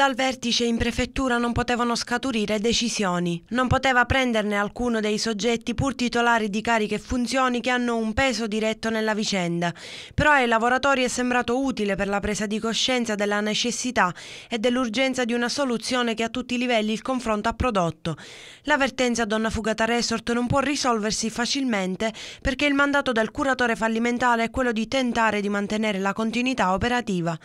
Dal vertice in prefettura non potevano scaturire decisioni. Non poteva prenderne alcuno dei soggetti pur titolari di cariche e funzioni che hanno un peso diretto nella vicenda. Però ai lavoratori è sembrato utile per la presa di coscienza della necessità e dell'urgenza di una soluzione che a tutti i livelli il confronto ha prodotto. L'avvertenza Donna Fugata Resort non può risolversi facilmente perché il mandato del curatore fallimentare è quello di tentare di mantenere la continuità operativa.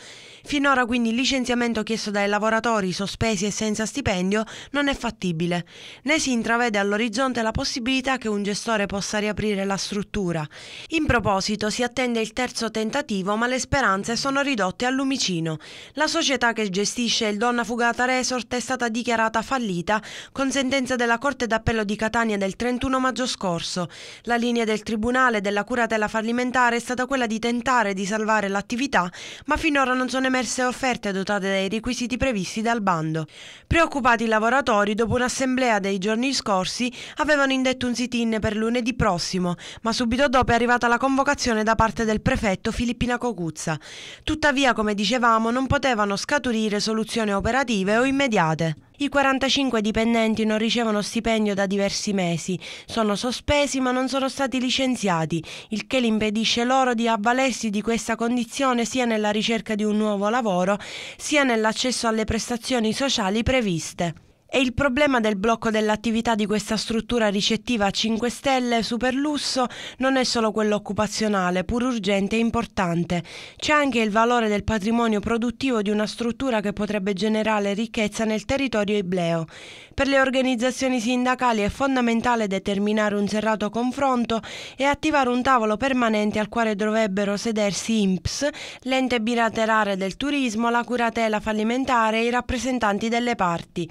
Finora quindi il licenziamento chiesto dai lavoratori lavoratori sospesi e senza stipendio non è fattibile, né si intravede all'orizzonte la possibilità che un gestore possa riaprire la struttura. In proposito si attende il terzo tentativo ma le speranze sono ridotte al lumicino. La società che gestisce il Donna Fugata Resort è stata dichiarata fallita con sentenza della Corte d'Appello di Catania del 31 maggio scorso. La linea del Tribunale della curatela fallimentare è stata quella di tentare di salvare l'attività ma finora non sono emerse offerte dotate dei requisiti previsti previsti dal bando. Preoccupati i lavoratori, dopo un'assemblea dei giorni scorsi, avevano indetto un sit-in per lunedì prossimo, ma subito dopo è arrivata la convocazione da parte del prefetto Filippina Cocuzza. Tuttavia, come dicevamo, non potevano scaturire soluzioni operative o immediate. I 45 dipendenti non ricevono stipendio da diversi mesi, sono sospesi ma non sono stati licenziati, il che li impedisce loro di avvalersi di questa condizione sia nella ricerca di un nuovo lavoro, sia nell'accesso alle prestazioni sociali previste e il problema del blocco dell'attività di questa struttura ricettiva a 5 stelle superlusso non è solo quello occupazionale, pur urgente e importante. C'è anche il valore del patrimonio produttivo di una struttura che potrebbe generare ricchezza nel territorio ibleo. Per le organizzazioni sindacali è fondamentale determinare un serrato confronto e attivare un tavolo permanente al quale dovrebbero sedersi INPS, l'ente bilaterale del turismo, la curatela fallimentare e i rappresentanti delle parti.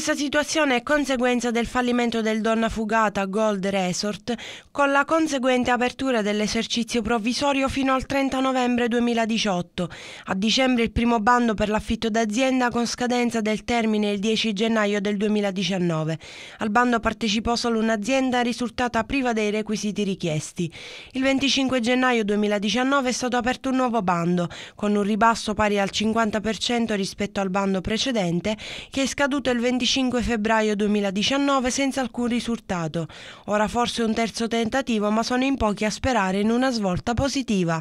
Questa situazione è conseguenza del fallimento del Donna Fugata Gold Resort con la conseguente apertura dell'esercizio provvisorio fino al 30 novembre 2018. A dicembre il primo bando per l'affitto d'azienda con scadenza del termine il 10 gennaio del 2019. Al bando partecipò solo un'azienda risultata priva dei requisiti richiesti. Il 25 gennaio 2019 è stato aperto un nuovo bando con un ribasso pari al 50% rispetto al bando precedente che è scaduto il 20 25 febbraio 2019 senza alcun risultato. Ora forse un terzo tentativo, ma sono in pochi a sperare in una svolta positiva.